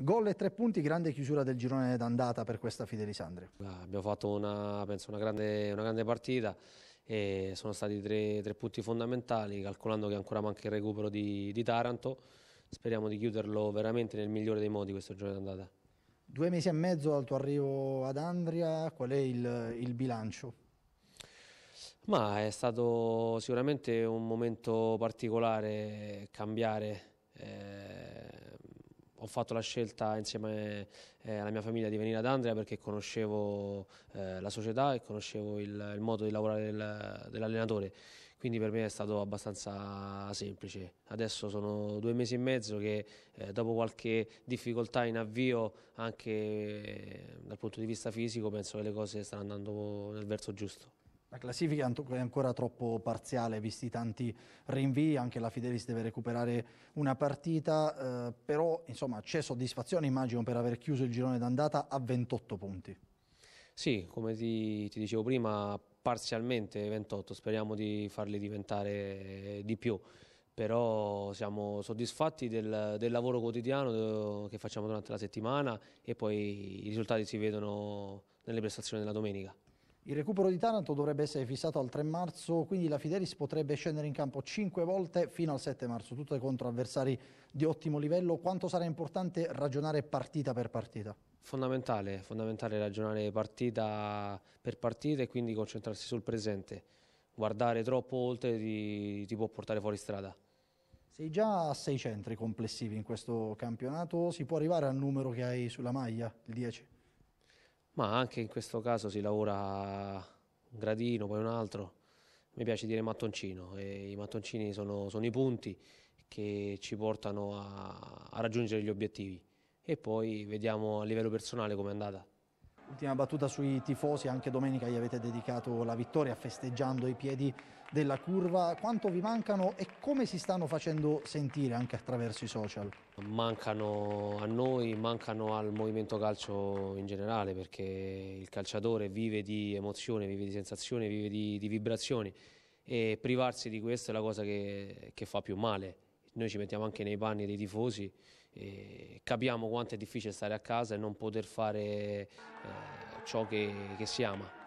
Gol e tre punti, grande chiusura del girone d'andata per questa Fidelisandria. Ah, abbiamo fatto una, penso, una, grande, una grande, partita e sono stati tre, tre, punti fondamentali, calcolando che ancora manca il recupero di, di Taranto. Speriamo di chiuderlo veramente nel migliore dei modi questo girone d'andata. Due mesi e mezzo dal tuo arrivo ad Andria, qual è il, il bilancio? Ma è stato sicuramente un momento particolare cambiare. Eh, fatto la scelta insieme eh, alla mia famiglia di venire ad Andrea perché conoscevo eh, la società e conoscevo il, il modo di lavorare del, dell'allenatore, quindi per me è stato abbastanza semplice. Adesso sono due mesi e mezzo che eh, dopo qualche difficoltà in avvio anche dal punto di vista fisico penso che le cose stanno andando nel verso giusto. La classifica è ancora troppo parziale, visti tanti rinvii, anche la Fidelis deve recuperare una partita, eh, però insomma c'è soddisfazione immagino per aver chiuso il girone d'andata a 28 punti. Sì, come ti, ti dicevo prima, parzialmente 28, speriamo di farli diventare di più però siamo soddisfatti del, del, lavoro quotidiano che facciamo durante la settimana e poi i risultati si vedono nelle prestazioni della domenica. Il recupero di Taranto dovrebbe essere fissato al 3 marzo, quindi la Fidelis potrebbe scendere in campo 5 volte fino al 7 marzo, tutte contro avversari di ottimo livello. Quanto sarà importante ragionare partita per partita? Fondamentale, fondamentale ragionare partita per partita e quindi concentrarsi sul presente. Guardare troppo oltre ti, ti può portare fuori strada. Sei già a 6 centri complessivi in questo campionato, si può arrivare al numero che hai sulla maglia, il 10? ma anche in questo caso si lavora un gradino, poi un altro. Mi piace dire mattoncino e i mattoncini sono, sono i punti che ci portano a, a raggiungere gli obiettivi e poi vediamo a livello personale com'è andata. Ultima battuta sui tifosi, anche domenica gli avete dedicato la vittoria festeggiando i piedi della curva. Quanto vi mancano e come si stanno facendo sentire anche attraverso i social? Mancano a noi, mancano al movimento calcio in generale perché il calciatore vive di emozione, vive di sensazione, vive di, di vibrazioni e privarsi di questo è la cosa che, che fa più male noi ci mettiamo anche nei panni dei tifosi e capiamo quanto è difficile stare a casa e non poter fare eh, ciò che, che si ama.